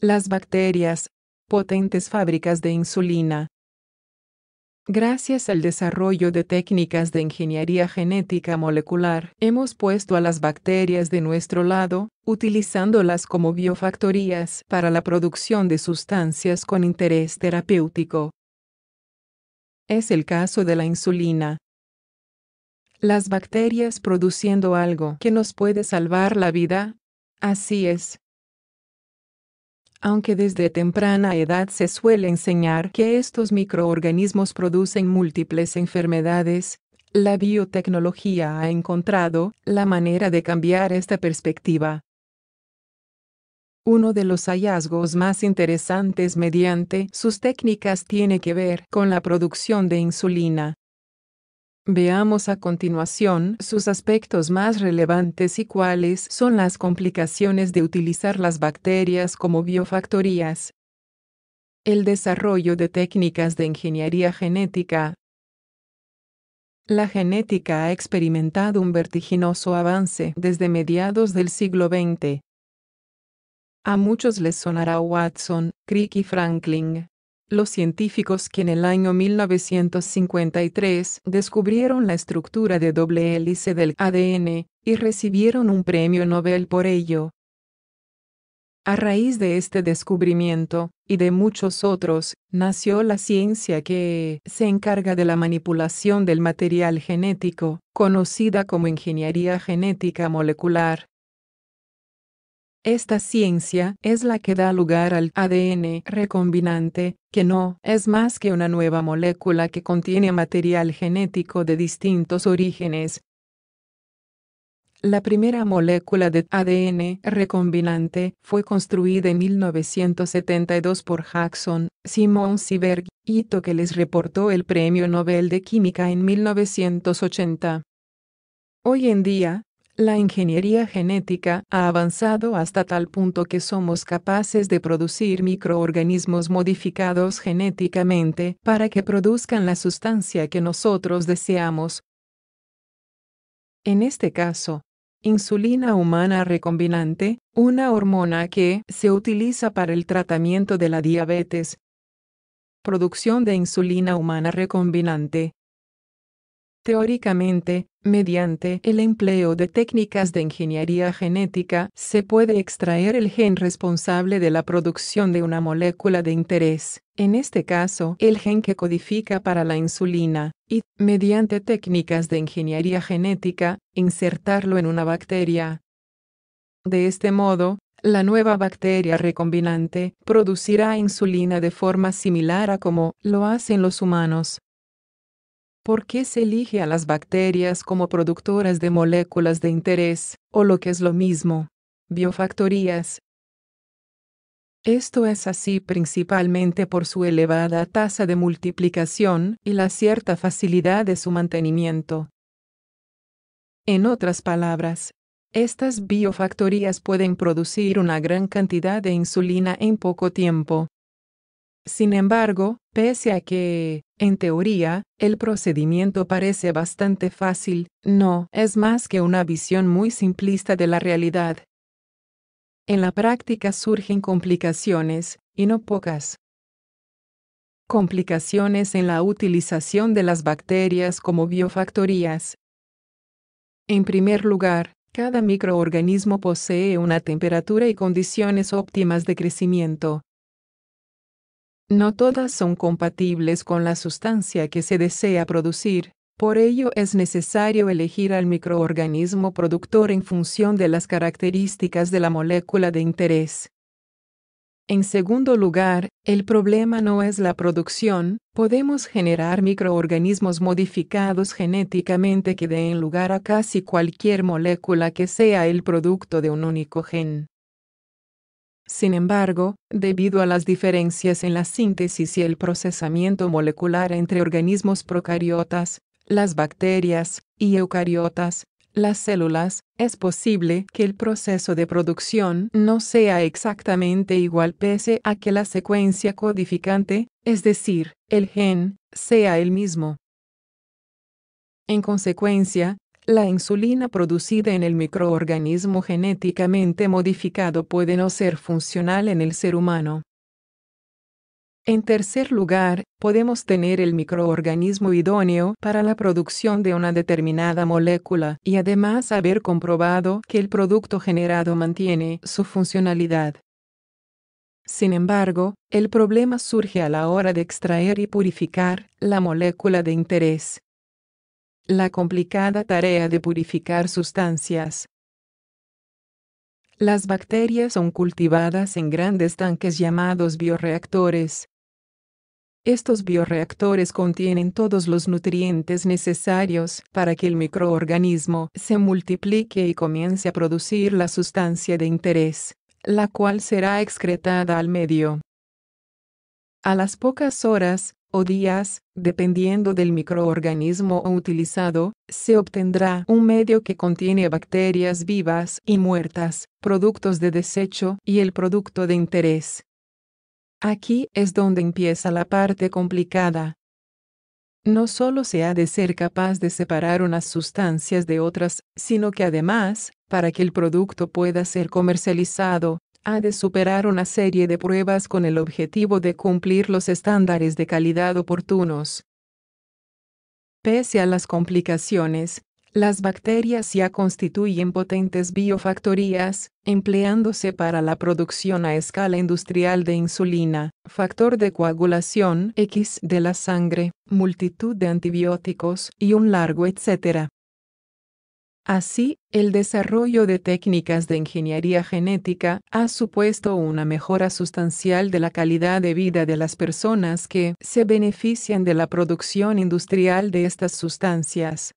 Las bacterias, potentes fábricas de insulina. Gracias al desarrollo de técnicas de ingeniería genética molecular, hemos puesto a las bacterias de nuestro lado, utilizándolas como biofactorías para la producción de sustancias con interés terapéutico. Es el caso de la insulina las bacterias produciendo algo que nos puede salvar la vida. Así es. Aunque desde temprana edad se suele enseñar que estos microorganismos producen múltiples enfermedades, la biotecnología ha encontrado la manera de cambiar esta perspectiva. Uno de los hallazgos más interesantes mediante sus técnicas tiene que ver con la producción de insulina. Veamos a continuación sus aspectos más relevantes y cuáles son las complicaciones de utilizar las bacterias como biofactorías. El desarrollo de técnicas de ingeniería genética. La genética ha experimentado un vertiginoso avance desde mediados del siglo XX. A muchos les sonará Watson, Crick y Franklin, los científicos que en el año 1953 descubrieron la estructura de doble hélice del ADN, y recibieron un premio Nobel por ello. A raíz de este descubrimiento, y de muchos otros, nació la ciencia que se encarga de la manipulación del material genético, conocida como ingeniería genética molecular. Esta ciencia es la que da lugar al ADN recombinante, que no es más que una nueva molécula que contiene material genético de distintos orígenes. La primera molécula de ADN recombinante fue construida en 1972 por Jackson, Simon Sieberg, hito que les reportó el Premio Nobel de Química en 1980. Hoy en día, la ingeniería genética ha avanzado hasta tal punto que somos capaces de producir microorganismos modificados genéticamente para que produzcan la sustancia que nosotros deseamos. En este caso, insulina humana recombinante, una hormona que se utiliza para el tratamiento de la diabetes. Producción de insulina humana recombinante Teóricamente, mediante el empleo de técnicas de ingeniería genética, se puede extraer el gen responsable de la producción de una molécula de interés, en este caso el gen que codifica para la insulina, y, mediante técnicas de ingeniería genética, insertarlo en una bacteria. De este modo, la nueva bacteria recombinante producirá insulina de forma similar a como lo hacen los humanos, ¿Por qué se elige a las bacterias como productoras de moléculas de interés, o lo que es lo mismo, biofactorías? Esto es así principalmente por su elevada tasa de multiplicación y la cierta facilidad de su mantenimiento. En otras palabras, estas biofactorías pueden producir una gran cantidad de insulina en poco tiempo, sin embargo, pese a que, en teoría, el procedimiento parece bastante fácil, no es más que una visión muy simplista de la realidad. En la práctica surgen complicaciones, y no pocas. Complicaciones en la utilización de las bacterias como biofactorías. En primer lugar, cada microorganismo posee una temperatura y condiciones óptimas de crecimiento, no todas son compatibles con la sustancia que se desea producir, por ello es necesario elegir al microorganismo productor en función de las características de la molécula de interés. En segundo lugar, el problema no es la producción, podemos generar microorganismos modificados genéticamente que den lugar a casi cualquier molécula que sea el producto de un único gen. Sin embargo, debido a las diferencias en la síntesis y el procesamiento molecular entre organismos procariotas, las bacterias, y eucariotas, las células, es posible que el proceso de producción no sea exactamente igual pese a que la secuencia codificante, es decir, el gen, sea el mismo. En consecuencia, la insulina producida en el microorganismo genéticamente modificado puede no ser funcional en el ser humano. En tercer lugar, podemos tener el microorganismo idóneo para la producción de una determinada molécula y además haber comprobado que el producto generado mantiene su funcionalidad. Sin embargo, el problema surge a la hora de extraer y purificar la molécula de interés la complicada tarea de purificar sustancias. Las bacterias son cultivadas en grandes tanques llamados bioreactores. Estos bioreactores contienen todos los nutrientes necesarios para que el microorganismo se multiplique y comience a producir la sustancia de interés, la cual será excretada al medio. A las pocas horas, o días, dependiendo del microorganismo utilizado, se obtendrá un medio que contiene bacterias vivas y muertas, productos de desecho y el producto de interés. Aquí es donde empieza la parte complicada. No solo se ha de ser capaz de separar unas sustancias de otras, sino que además, para que el producto pueda ser comercializado, ha de superar una serie de pruebas con el objetivo de cumplir los estándares de calidad oportunos. Pese a las complicaciones, las bacterias ya constituyen potentes biofactorías, empleándose para la producción a escala industrial de insulina, factor de coagulación X de la sangre, multitud de antibióticos y un largo etcétera. Así, el desarrollo de técnicas de ingeniería genética ha supuesto una mejora sustancial de la calidad de vida de las personas que se benefician de la producción industrial de estas sustancias.